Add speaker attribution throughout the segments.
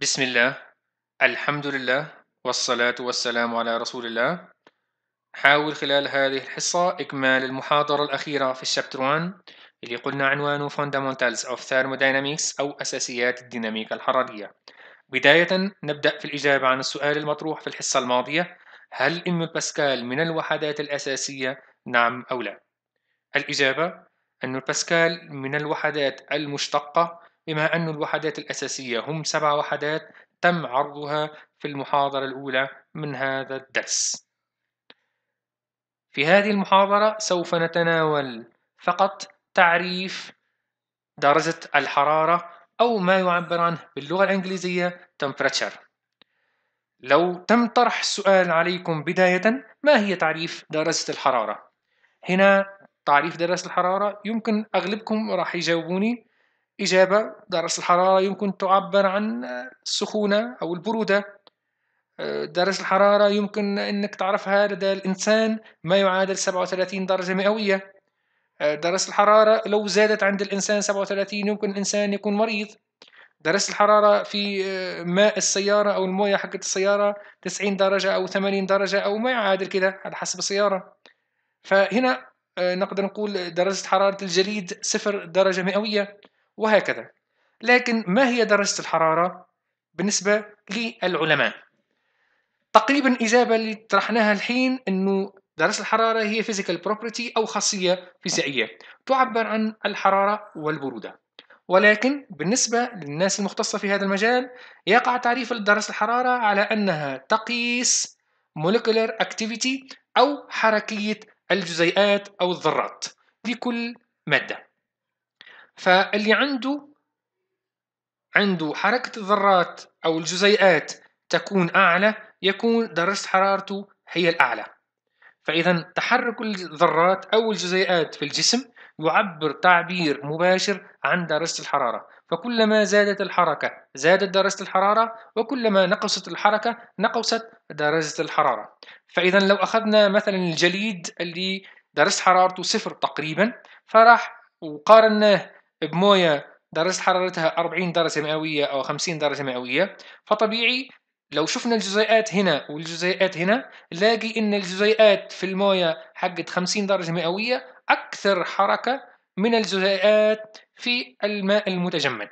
Speaker 1: بسم الله الحمد لله والصلاة والسلام على رسول الله حاول خلال هذه الحصة إكمال المحاضرة الأخيرة في الشابتر 1 اللي قلنا عنوانه Fundamentals of Thermodynamics أو أساسيات الديناميكا الحرارية بداية نبدأ في الإجابة عن السؤال المطروح في الحصة الماضية هل إم باسكال من الوحدات الأساسية نعم أو لا؟ الإجابة أن الباسكال من الوحدات المشتقة بما أن الوحدات الأساسية هم سبع وحدات تم عرضها في المحاضرة الأولى من هذا الدرس في هذه المحاضرة سوف نتناول فقط تعريف درجة الحرارة أو ما يعبر عنه باللغة الإنجليزية temperature لو تم طرح السؤال عليكم بداية ما هي تعريف درجة الحرارة؟ هنا تعريف درجة الحرارة يمكن أغلبكم راح يجاوبوني إجابة درجة الحرارة يمكن تعبر عن السخونة أو البرودة درجة الحرارة يمكن أنك تعرفها لدى الإنسان ما يعادل 37 درجة مئوية درجة الحرارة لو زادت عند الإنسان 37 يمكن الإنسان يكون مريض درجة الحرارة في آه، ماء السيارة أو الموية حقت السيارة 90 درجة أو 80 درجة أو ما يعادل كده على حسب السيارة فهنا آه، نقدر نقول درجة حرارة الجليد صفر درجة مئوية وهكذا لكن ما هي درجة الحرارة بالنسبة للعلماء تقريبا إجابة اللي طرحناها الحين أنه درجة الحرارة هي physical property أو خاصية فيزيائية تعبر عن الحرارة والبرودة ولكن بالنسبة للناس المختصة في هذا المجال يقع تعريف درجة الحرارة على أنها تقيس molecular activity أو حركية الجزيئات أو الذرات لكل مادة فاللي عنده عنده حركة الذرات أو الجزيئات تكون أعلى يكون درجة حرارته هي الأعلى فإذا تحرك الذرات أو الجزيئات في الجسم يعبر تعبير مباشر عن درجة الحرارة فكلما زادت الحركة زادت درجة الحرارة وكلما نقصت الحركة نقصت درجة الحرارة فإذا لو أخذنا مثلا الجليد اللي درجة حرارته صفر تقريبا فراح وقارناه بمويه درجه حرارتها 40 درجه مئويه او 50 درجه مئويه فطبيعي لو شفنا الجزيئات هنا والجزيئات هنا نلاقي ان الجزيئات في المويه حقت 50 درجه مئويه اكثر حركه من الجزيئات في الماء المتجمد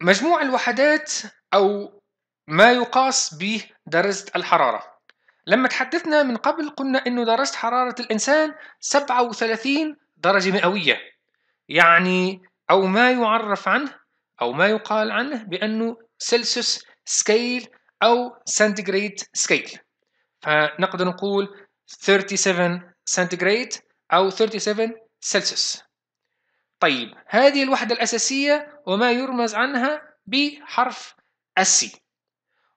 Speaker 1: مجموع الوحدات او ما يقاس به درجه الحراره لما تحدثنا من قبل قلنا انه درجه حراره الانسان 37 درجه مئويه يعني أو ما يعرف عنه أو ما يقال عنه بأنه سلسيوس سكيل أو سنتيغريد سكيل فنقدر نقول 37 سنتيغريد أو 37 سلسيوس طيب هذه الوحدة الأساسية وما يرمز عنها بحرف السي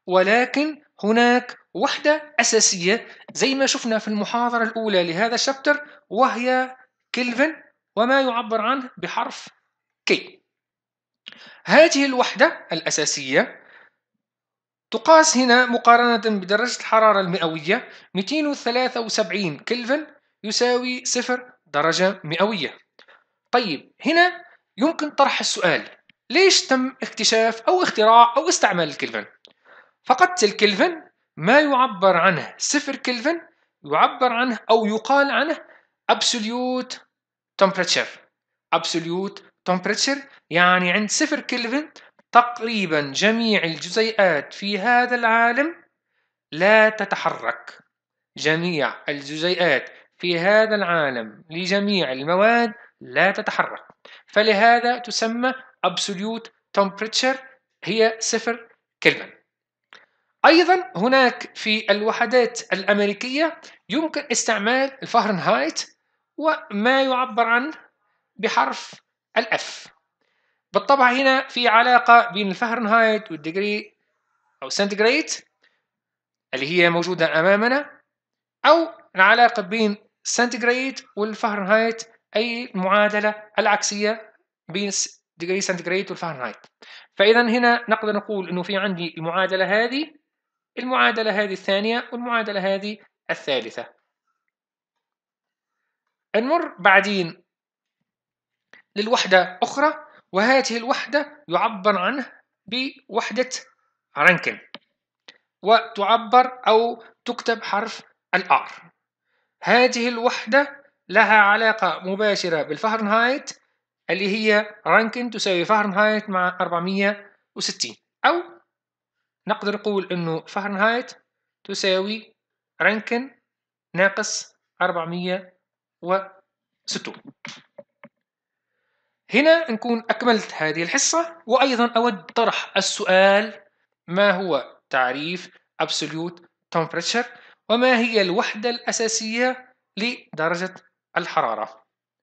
Speaker 1: ولكن هناك وحدة أساسية زي ما شفنا في المحاضرة الأولى لهذا الشابتر وهي كلفن وما يعبر عنه بحرف كي هذه الوحدة الأساسية تقاس هنا مقارنة بدرجة الحرارة المئوية 273 كلفن يساوي صفر درجة مئوية طيب هنا يمكن طرح السؤال ليش تم اكتشاف أو اختراع أو استعمال الكلفن؟ فقط الكلفن ما يعبر عنه صفر كلفن يعبر عنه أو يقال عنه absolute temperature absolute temperature يعني عند صفر كلفن تقريبا جميع الجزيئات في هذا العالم لا تتحرك جميع الجزيئات في هذا العالم لجميع المواد لا تتحرك فلهذا تسمى absolute temperature هي صفر كلفن أيضا هناك في الوحدات الأمريكية يمكن استعمال الفهرنهايت وما يعبر عنه بحرف الأف بالطبع هنا في علاقة بين الفهرنهايت والديجري أو سنتيغريد اللي هي موجودة أمامنا أو العلاقة بين سنتيغريد والفهرنهايت أي المعادلة العكسية بين ديجري سنتيغريد والفهرنهايت فإذا هنا نقدر نقول أنه في عندي المعادلة هذه المعادلة هذه الثانية والمعادلة هذه الثالثة نمر بعدين للوحدة أخرى وهذه الوحدة يعبر عنه بوحدة رانكن وتعبر أو تكتب حرف الآر هذه الوحدة لها علاقة مباشرة بالفهرنهايت اللي هي رانكن تساوي فهرنهايت مع 460 أو نقدر نقول إنه فهرنهايت تساوي رانكن ناقص 460 وستون هنا نكون أكملت هذه الحصة وأيضا أود طرح السؤال ما هو تعريف Absolute Temperature وما هي الوحدة الأساسية لدرجة الحرارة